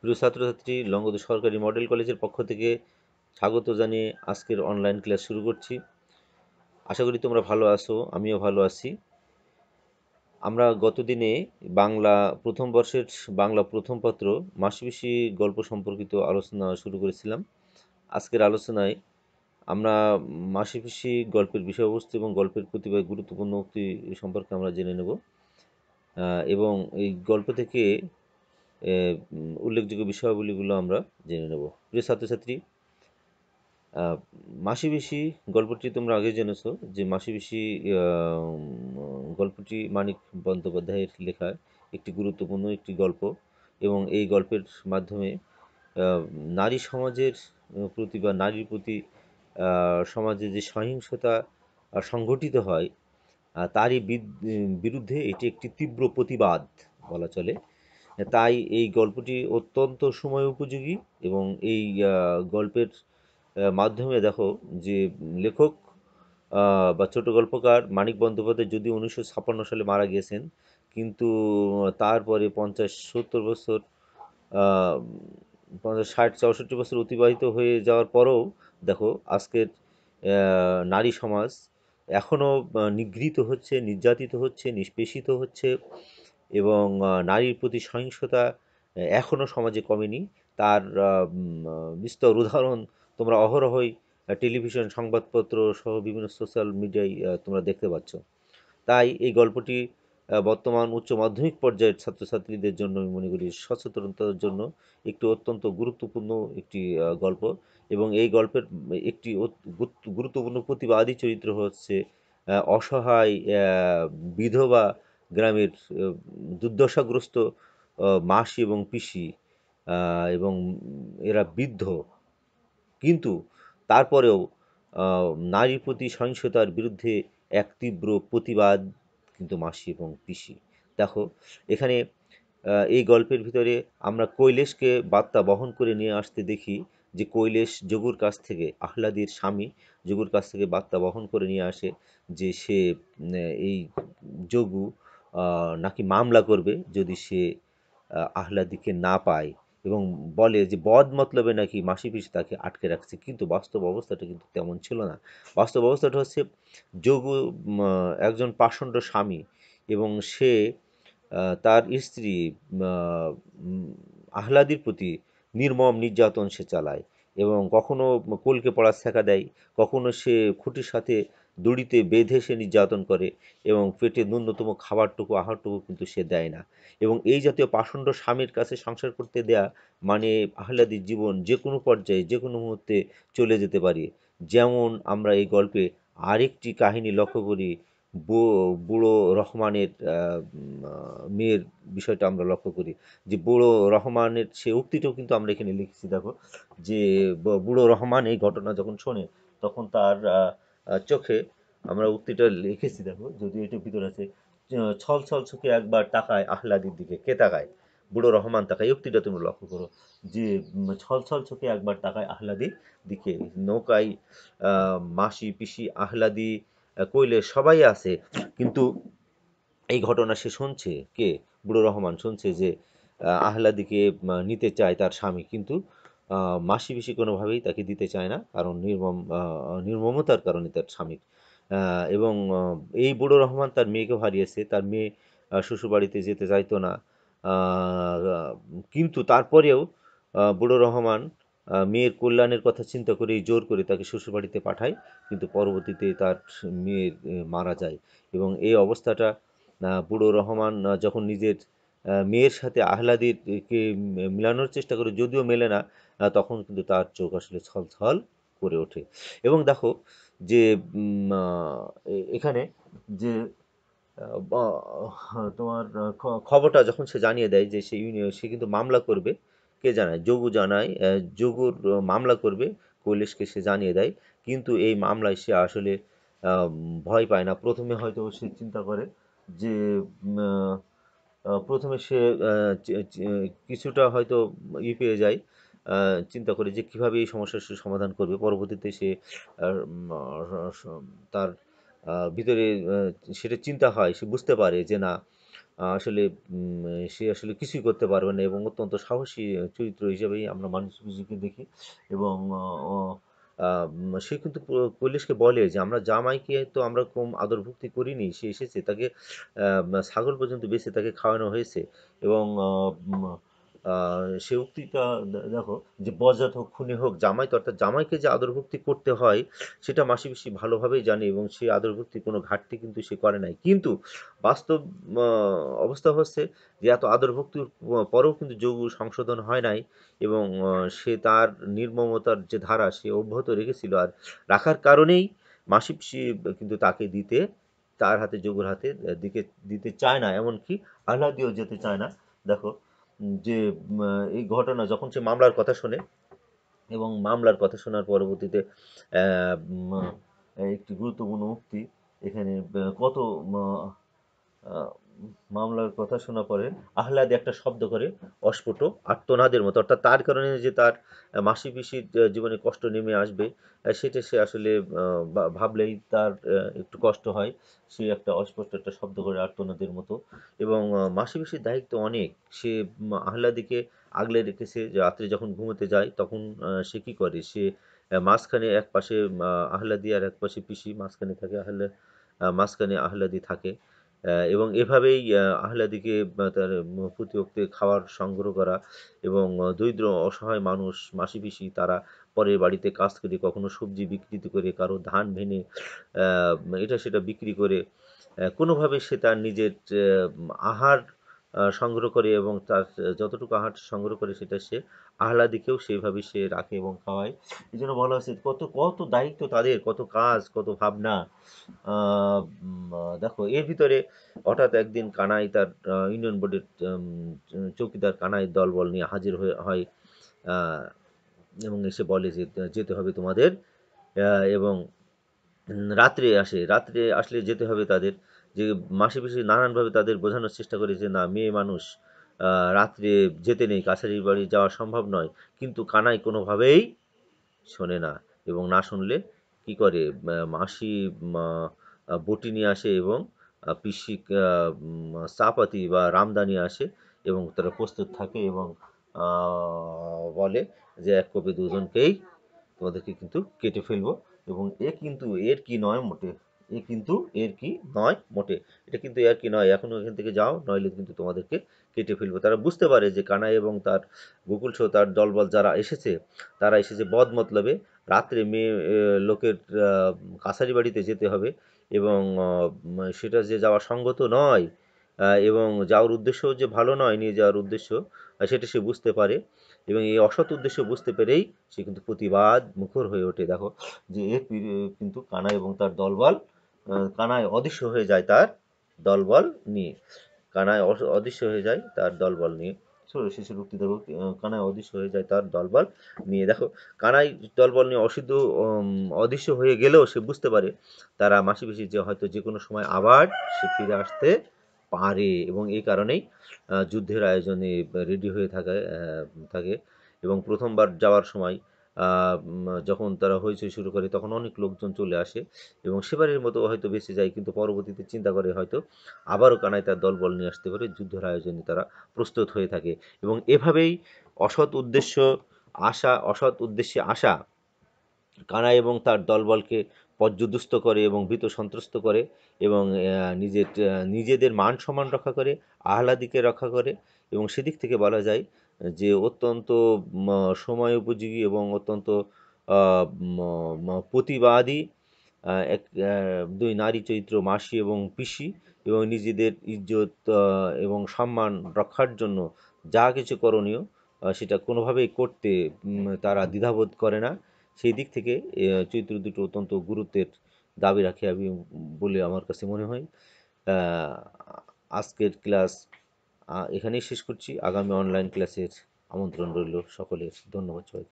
প্রিয় ছাত্রছাত্রী লঙ্গদু সরকারি মডেল কলেজের পক্ষ থেকে স্বাগত জানিয়ে আজকের অনলাইন ক্লাস শুরু করছি আশা করি তোমরা ভালো আছো আমিও ভালো আছি আমরা গত দিনে বাংলা প্রথম বর্ষের বাংলা প্রথম পত্র মাসবিশি গল্প সম্পর্কিত আলোচনা শুরু করেছিলাম আজকের আলোচনায় আমরা মাসিপিসি গল্পের বিষয়বস্তু এবং গল্পের প্রতিভায় গুরুত্বপূর্ণ উক্তি সম্পর্কে আমরা জেনে নেব এবং এই গল্প থেকে উল্লেখযোগ্য বিষয়াবলীগুলো আমরা জেনে নেব প্রিয় ছাত্রছাত্রী মাসি বেশি গল্পটি তোমরা আগে জেনেছ যে মাসি বেশি গল্পটি মানিক বন্দ্যোপাধ্যায়ের লেখা একটি গুরুত্বপূর্ণ একটি গল্প এবং এই গল্পের মাধ্যমে নারী সমাজের প্রতি বা নারীর প্রতি সমাজে যে সহিংসতা সংঘটিত হয় তারই বিরুদ্ধে এটি একটি তীব্র প্রতিবাদ বলা চলে তাই এই গল্পটি অত্যন্ত সময় উপযোগী এবং এই গল্পের মাধ্যমে দেখো যে লেখক বা ছোট গল্পকার মানিক বন্দ্যোপাধ্যায় যদি উনিশশো ছাপান্ন সালে মারা গিয়েছেন কিন্তু তারপরে পঞ্চাশ সত্তর বছর পঞ্চাশ ষাট চৌষট্টি বছর অতিবাহিত হয়ে যাওয়ার পরেও দেখো আজকের নারী সমাজ এখনও নিগৃহীত হচ্ছে নির্যাতিত হচ্ছে নিষ্পেষিত হচ্ছে এবং নারীর প্রতি সহিংসতা এখনও সমাজে কমেনি তার বিস্তর উদাহরণ তোমরা অহরহই টেলিভিশন সংবাদপত্র সহ বিভিন্ন সোশ্যাল মিডিয়ায় তোমরা দেখতে পাচ্ছ তাই এই গল্পটি বর্তমান উচ্চ মাধ্যমিক পর্যায়ের ছাত্রছাত্রীদের জন্য আমি মনে করি সচেতনতার জন্য একটি অত্যন্ত গুরুত্বপূর্ণ একটি গল্প এবং এই গল্পের একটি গুরুত্বপূর্ণ প্রতিবাদী চরিত্র হচ্ছে অসহায় বিধবা গ্রামের দুর্দশাগ্রস্ত মাসি এবং পিসি এবং এরা বৃদ্ধ কিন্তু তারপরেও নারীর প্রতি সহিংসতার বিরুদ্ধে এক তীব্র প্রতিবাদ কিন্তু মাসি এবং পিসি দেখো এখানে এই গল্পের ভিতরে আমরা কৈলেশকে বার্তা বহন করে নিয়ে আসতে দেখি যে কৈলেশ যোগুর কাছ থেকে আহ্লাদির স্বামী যোগুর কাছ থেকে বার্তা বহন করে নিয়ে আসে যে সে এই যোগু নাকি মামলা করবে যদি সে আহ্লাদিকে না পায় এবং বলে যে বদ মতলবে নাকি মাসি পিসি তাকে আটকে রাখছে কিন্তু বাস্তব অবস্থাটা কিন্তু তেমন ছিল না বাস্তব অবস্থাটা হচ্ছে যোগ একজন পাষণ্ড স্বামী এবং সে তার স্ত্রী আহ্লাদির প্রতি নির্মম নির্যাতন সে চালায় এবং কখনও কোলকে পড়ার শেখা দেয় কখনও সে খুঁটির সাথে দড়িতে বেঁধে সে নির্যাতন করে এবং পেটে ন্যূনতম খাবারটুকু আহারটুকু কিন্তু সে দেয় না এবং এই জাতীয় পাষণ্ড স্বামীর কাছে সংসার করতে দেয়া মানে আহ্লাদির জীবন যে কোনো পর্যায়ে যে কোনো মুহূর্তে চলে যেতে পারে যেমন আমরা এই গল্পে আরেকটি কাহিনী লক্ষ্য করি বুড়ো রহমানের মেয়ের বিষয়টা আমরা লক্ষ্য করি যে বুড়ো রহমানের সে উক্তিটাও কিন্তু আমরা এখানে লিখেছি দেখো যে বুড়ো রহমান এই ঘটনা যখন শোনে তখন তার চোখে আমরা উক্তিটা লিখেছি দেখো যদি এটি ভিতরে আছে ছল ছল চোখে একবার তাকায় আহ্লাদির দিকে কে তাকায় বুড়ো রহমান তাকায় উক্তিটা তুমি লক্ষ্য করো যে ছল ছল চোখে একবার তাকায় আহ্লাদির দিকে নৌকায় মাসি পিসি আহ্লাদি কইলে সবাই আছে কিন্তু এই ঘটনা সে শুনছে কে বুড়ো রহমান শুনছে যে আহ্লাদিকে নিতে চায় তার স্বামী কিন্তু মাসি বেশি কোনোভাবেই তাকে দিতে চায় না কারণ নির্মম নির্মমতার কারণে তার স্বামীর এবং এই বুড়ো রহমান তার মেয়েকে হারিয়েছে তার মেয়ে শ্বশুরবাড়িতে যেতে চাইতো না কিন্তু তারপরেও বুড়ো রহমান মেয়ের কল্যাণের কথা চিন্তা করে জোর করে তাকে শ্বশুরবাড়িতে পাঠায় কিন্তু পরবর্তীতে তার মেয়ের মারা যায় এবং এই অবস্থাটা বুড়ো রহমান যখন নিজের মেয়ের সাথে আহ্লাদিরকে মেলানোর চেষ্টা করে যদিও মেলে না তখন কিন্তু তার চোখ আসলে ছলছল করে ওঠে এবং দেখো যে এখানে যে তোমার খবরটা যখন সে জানিয়ে দেয় যে সে ইউনিয়ন সে কিন্তু মামলা করবে কে জানায় যোগু জানায় যোগুর মামলা করবে কৈলেশকে সে জানিয়ে দেয় কিন্তু এই মামলায় সে আসলে ভয় পায় না প্রথমে হয়তো সে চিন্তা করে যে প্রথমে সে কিছুটা হয়তো ই পেয়ে যায় চিন্তা করে যে কীভাবে এই সমস্যার সে সমাধান করবে পরবর্তীতে সে তার ভিতরে সেটা চিন্তা হয় সে বুঝতে পারে যে না আসলে সে আসলে কিছুই করতে পারবে না এবং অত্যন্ত সাহসী চরিত্র হিসেবেই আমরা মানুষ মিউজিককে দেখি এবং সে কিন্তু কৈলেশকে বলে যে আমরা জামাইকে তো আমরা কম আদর ভক্তি করিনি সে এসেছে তাকে ছাগল পর্যন্ত বেছে তাকে খাওয়ানো হয়েছে এবং সে উক্তিটা দেখো যে বজাত হোক খুনি হোক জামাই তো অর্থাৎ জামাইকে যে আদরভক্তি করতে হয় সেটা মাসি বেশি ভালোভাবেই জানে এবং সে আদরভক্তি কোনো ঘাটতি কিন্তু সে করে নাই কিন্তু বাস্তব অবস্থা হচ্ছে যে এত আদরভক্তির পরেও কিন্তু যোগ সংশোধন হয় নাই এবং সে তার নির্মমতার যে ধারা সে অব্যাহত রেখেছিল আর রাখার কারণেই মাসি কিন্তু তাকে দিতে তার হাতে যোগুর হাতে দিকে দিতে চায় না এমনকি আহ্লাদিও যেতে চায় না দেখো যে এই ঘটনা যখন সে মামলার কথা শোনে এবং মামলার কথা শোনার পরবর্তীতে একটি গুরুত্বপূর্ণ উক্তি এখানে কত মামলার কথা শোনা পরে আহ্লাদে একটা শব্দ করে অস্ফুট আত্মনাদের মতো অর্থাৎ তার কারণে যে তার মাসি পিসির জীবনে কষ্ট নেমে আসবে সেটা সে আসলে ভাবলেই তার একটু কষ্ট হয় সে একটা অস্পষ্ট একটা শব্দ করে আত্মনাদের মতো এবং মাসি পিসির দায়িত্ব অনেক সে আহ্লাদিকে আগলে রেখেছে যে রাত্রে যখন ঘুমোতে যায় তখন সে কী করে সে মাঝখানে এক পাশে আহ্লাদি আর এক পাশে পিসি মাঝখানে থাকে আহ্লা মাঝখানে আহ্লাদি থাকে এবং এভাবেই আহলাদিকে তার প্রতিপক্ষে খাবার সংগ্রহ করা এবং দরিদ্র অসহায় মানুষ মাসি পিসি তারা পরের বাড়িতে কাজ করে কখনো সবজি বিক্রি করে কারো ধান ভেঙে এটা সেটা বিক্রি করে কোনোভাবে সে তার নিজের আহার সংগ্রহ করে এবং তার যতটুকু আহার সংগ্রহ করে সেটা সে আহ্লাদিকেও সেইভাবে সে রাখে এবং খাওয়ায় এই জন্য বলা হয়েছে কত কত দায়িত্ব তাদের কত কাজ কত ভাবনা দেখো এর ভিতরে হঠাৎ একদিন কানাই তার ইউনিয়ন বোর্ডের চৌকিদার কানাই দলবল নিয়ে হাজির হয় এবং এসে বলে যে যেতে হবে তোমাদের এবং রাত্রে আসে রাত্রে আসলে যেতে হবে তাদের যে মাসে পিসে নানানভাবে তাদের বোঝানোর চেষ্টা করে যে না মেয়ে মানুষ রাত্রে যেতে নেই কাছারির বাড়ি যাওয়া সম্ভব নয় কিন্তু কানাই কোনোভাবেই শোনে না এবং না শুনলে কি করে মাসি বটি নিয়ে আসে এবং পিসি চাপাতি বা রামদানি আসে এবং তারা প্রস্তুত থাকে এবং বলে যে এক কপি দুজনকেই তোমাদেরকে কিন্তু কেটে ফেলবো এবং এ কিন্তু এর কি নয় মোটে এ কিন্তু এর কি নয় মোটে এটা কিন্তু এর কি নয় এখনও এখান থেকে যাও নইলে কিন্তু তোমাদেরকে কেটে ফেলবো তারা বুঝতে পারে যে কানাই এবং তার গোকুল সহ তার দলবল যারা এসেছে তারা এসেছে বদ মতলবে রাত্রে মেয়ে লোকের কাছারি বাড়িতে যেতে হবে এবং সেটা যে যাওয়া সঙ্গত নয় এবং যাওয়ার উদ্দেশ্য যে ভালো নয় নিয়ে যাওয়ার উদ্দেশ্য সেটা সে বুঝতে পারে এবং এই অসৎ উদ্দেশ্য বুঝতে পেরেই সে কিন্তু প্রতিবাদ মুখর হয়ে ওঠে দেখো যে এর কিন্তু কানা এবং তার দলবল কানায় অদৃশ্য হয়ে যায় তার দলবল নিয়ে কানায় অদৃশ্য হয়ে যায় তার দলবল নিয়ে শিশু রুক্তি দেখো কানায় অদৃশ্য হয়ে যায় তার দলবল নিয়ে দেখো কানায় দলবল নিয়ে অসিদ্ধ অদৃশ্য হয়ে গেলেও সে বুঝতে পারে তারা মাসি পিসি যে হয়তো যে কোনো সময় আবার সে ফিরে আসতে পারে এবং এই কারণেই যুদ্ধের আয়োজনে রেডি হয়ে থাকে থাকে এবং প্রথমবার যাওয়ার সময় যখন তারা হইচই শুরু করে তখন অনেক লোকজন চলে আসে এবং সেবারের মতো হয়তো বেঁচে যায় কিন্তু পরবর্তীতে চিন্তা করে হয়তো আবারও কানায় তার দলবল নিয়ে আসতে পারে যুদ্ধের আয়োজনে তারা প্রস্তুত হয়ে থাকে এবং এভাবেই অসৎ উদ্দেশ্য আশা অসৎ উদ্দেশ্যে আসা কানায় এবং তার দলবলকে পর্যদুস্ত করে এবং ভীত সন্ত্রস্ত করে এবং নিজের নিজেদের মান সম্মান রক্ষা করে আহ্লাদিকে রক্ষা করে এবং সেদিক থেকে বলা যায় যে অত্যন্ত সময় উপযোগী এবং অত্যন্ত প্রতিবাদী এক দুই নারী চরিত্র মাসি এবং পিসি এবং নিজেদের ইজ্জত এবং সম্মান রক্ষার জন্য যা কিছু করণীয় সেটা কোনোভাবেই করতে তারা দ্বিধাবোধ করে না সেই দিক থেকে চরিত্র দুটো অত্যন্ত গুরুত্বের দাবি রাখে আমি বলে আমার কাছে মনে হয় আজকের ক্লাস এখানেই শেষ করছি আগামী অনলাইন ক্লাসের আমন্ত্রণ রইল সকলের ধন্যবাদ সবাইকে